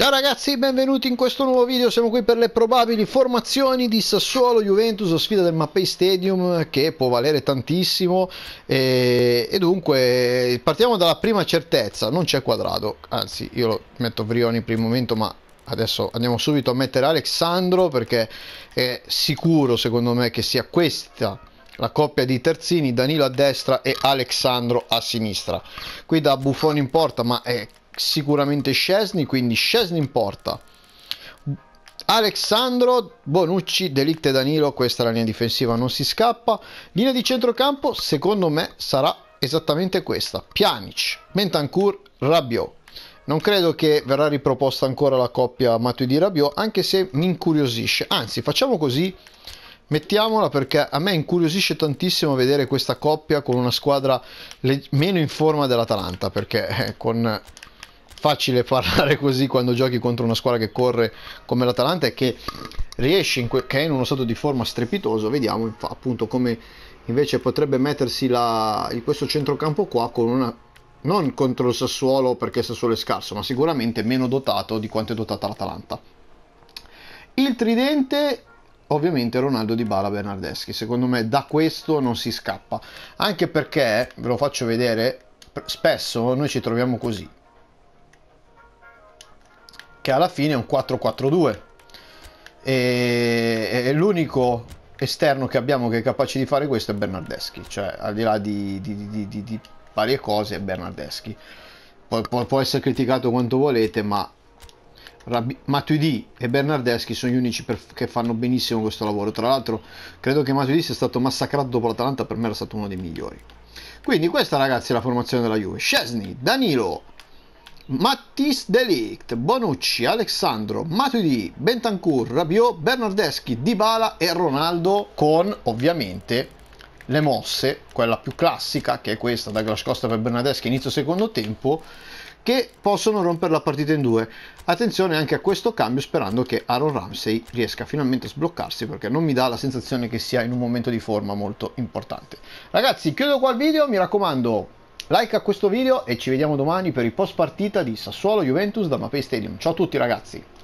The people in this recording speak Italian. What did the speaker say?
Ciao ragazzi, benvenuti in questo nuovo video, siamo qui per le probabili formazioni di Sassuolo Juventus, sfida del Mappei Stadium che può valere tantissimo e, e dunque partiamo dalla prima certezza, non c'è quadrato, anzi io lo metto Vrioni per il momento ma adesso andiamo subito a mettere Alexandro perché è sicuro secondo me che sia questa la coppia di terzini, Danilo a destra e Alexandro a sinistra. Qui da Buffone in porta, ma è sicuramente Scesni, quindi Scesni in porta. Alexandro, Bonucci, Delict e Danilo, questa è la linea difensiva, non si scappa. Linea di centrocampo, secondo me, sarà esattamente questa. Pjanic, Mentancur, Rabiot. Non credo che verrà riproposta ancora la coppia Matuidi Rabiot, anche se mi incuriosisce. Anzi, facciamo così, mettiamola perché a me incuriosisce tantissimo vedere questa coppia con una squadra meno in forma dell'Atalanta, perché eh, con facile parlare così quando giochi contro una squadra che corre come l'Atalanta e che riesce, in que- che è in uno stato di forma strepitoso, vediamo appunto come invece potrebbe mettersi la, in questo centrocampo qua con una non contro il Sassuolo perché il Sassuolo è scarso, ma sicuramente meno dotato di quanto è dotata l'Atalanta. Il tridente ovviamente Ronaldo di Bala Bernardeschi, secondo me da questo non si scappa, anche perché ve lo faccio vedere spesso noi ci troviamo così che alla fine è un 4-4-2 e, e l'unico esterno che abbiamo che è capace di fare questo è Bernardeschi cioè al di là di, di, di, di, di varie cose è Bernardeschi Pu può, può, essere criticato quanto volete ma Rabi- Matuidi e Bernardeschi sono gli unici che fanno benissimo questo lavoro tra l'altro credo che Matuidi sia stato massacrato dopo l'Atalanta per me era stato uno dei migliori quindi questa ragazzi è la formazione della Juve Scesni, Danilo, Mattis Delict, Bonucci, Alessandro, Matuidi, Bentancur, Rabiot, Bernardeschi, Dybala e Ronaldo con ovviamente le mosse, quella più classica che è questa da Glascosta per Bernardeschi inizio secondo tempo che possono rompere la partita in due. Attenzione anche a questo cambio sperando che Aaron Ramsey riesca finalmente a sbloccarsi perché non mi dà la sensazione che sia in un momento di forma molto importante. Ragazzi, chiudo qua il video, mi raccomando, Like a questo video e ci vediamo domani per il post partita di Sassuolo Juventus da Mapei Stadium. Ciao a tutti ragazzi!